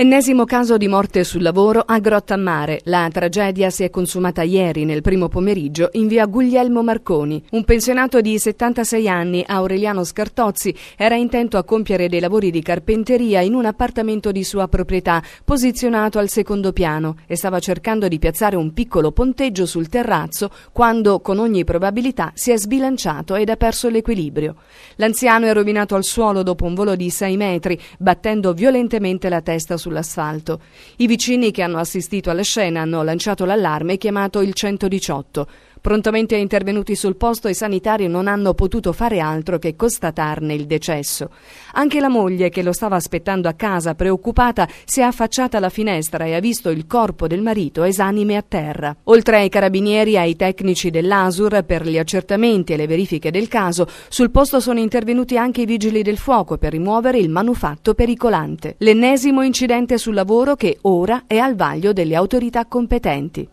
Ennesimo caso di morte sul lavoro a Grottammare. La tragedia si è consumata ieri nel primo pomeriggio in via Guglielmo Marconi. Un pensionato di 76 anni, Aureliano Scartozzi, era intento a compiere dei lavori di carpenteria in un appartamento di sua proprietà, posizionato al secondo piano, e stava cercando di piazzare un piccolo ponteggio sul terrazzo quando, con ogni probabilità, si è sbilanciato ed ha perso l'equilibrio. L'anziano è rovinato al suolo dopo un volo di 6 metri, battendo violentemente la testa sul sull'asfalto. I vicini che hanno assistito alla scena hanno lanciato l'allarme e chiamato il 118. Prontamente intervenuti sul posto i sanitari non hanno potuto fare altro che constatarne il decesso. Anche la moglie, che lo stava aspettando a casa preoccupata, si è affacciata alla finestra e ha visto il corpo del marito esanime a terra. Oltre ai carabinieri e ai tecnici dell'ASUR per gli accertamenti e le verifiche del caso, sul posto sono intervenuti anche i vigili del fuoco per rimuovere il manufatto pericolante. L'ennesimo incidente sul lavoro che ora è al vaglio delle autorità competenti.